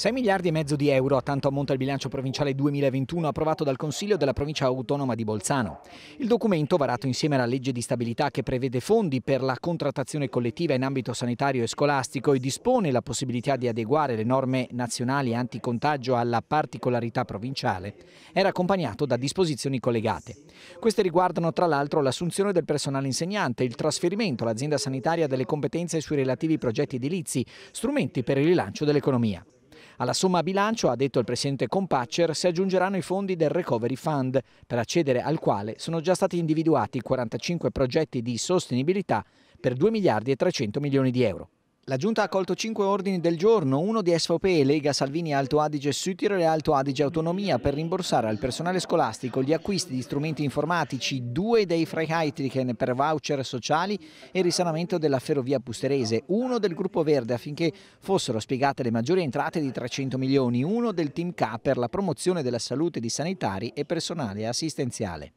6 miliardi e mezzo di euro, a tanto ammonta il bilancio provinciale 2021 approvato dal Consiglio della provincia autonoma di Bolzano. Il documento, varato insieme alla legge di stabilità che prevede fondi per la contrattazione collettiva in ambito sanitario e scolastico e dispone la possibilità di adeguare le norme nazionali anticontagio alla particolarità provinciale, era accompagnato da disposizioni collegate. Queste riguardano tra l'altro l'assunzione del personale insegnante, il trasferimento all'azienda sanitaria delle competenze sui relativi progetti edilizi, strumenti per il rilancio dell'economia. Alla somma bilancio, ha detto il presidente Compaccer, si aggiungeranno i fondi del Recovery Fund, per accedere al quale sono già stati individuati 45 progetti di sostenibilità per 2 miliardi e 300 milioni di euro. La Giunta ha accolto cinque ordini del giorno, uno di SVP, Lega Salvini Alto Adige Südtirol e Alto Adige Autonomia per rimborsare al personale scolastico gli acquisti di strumenti informatici, due dei Freiheitlichen per voucher sociali e risanamento della ferrovia pusterese, uno del Gruppo Verde affinché fossero spiegate le maggiori entrate di 300 milioni, uno del Team K per la promozione della salute di sanitari e personale assistenziale.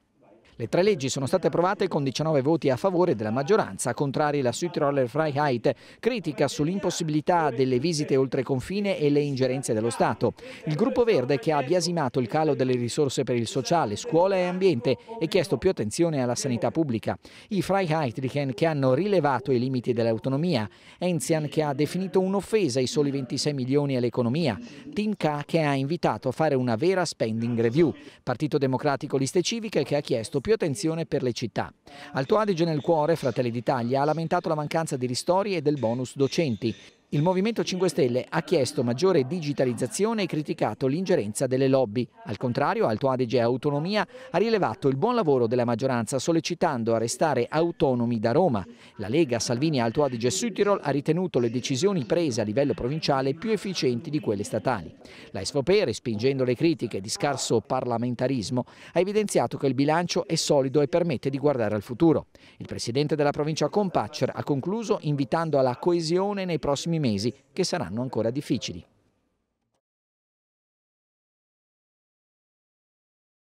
Le tre leggi sono state approvate con 19 voti a favore della maggioranza, contrari la Südtiroler Freiheit, critica sull'impossibilità delle visite oltre confine e le ingerenze dello Stato. Il gruppo verde che ha biasimato il calo delle risorse per il sociale, scuola e ambiente e chiesto più attenzione alla sanità pubblica. I Freiheitlichen che hanno rilevato i limiti dell'autonomia, Enzian che ha definito un'offesa i soli 26 milioni all'economia, Tim K che ha invitato a fare una vera spending review, Partito Democratico Liste Civiche che ha chiesto più attenzione per le città. Alto Adige nel cuore, Fratelli d'Italia, ha lamentato la mancanza di ristori e del bonus docenti. Il Movimento 5 Stelle ha chiesto maggiore digitalizzazione e criticato l'ingerenza delle lobby. Al contrario, Alto Adige Autonomia ha rilevato il buon lavoro della maggioranza sollecitando a restare autonomi da Roma. La Lega Salvini Alto Adige Südtirol ha ritenuto le decisioni prese a livello provinciale più efficienti di quelle statali. La SVP, respingendo le critiche di scarso parlamentarismo, ha evidenziato che il bilancio è solido e permette di guardare al futuro. Il presidente della provincia Compacer ha concluso invitando alla coesione nei prossimi mesi mesi che saranno ancora difficili.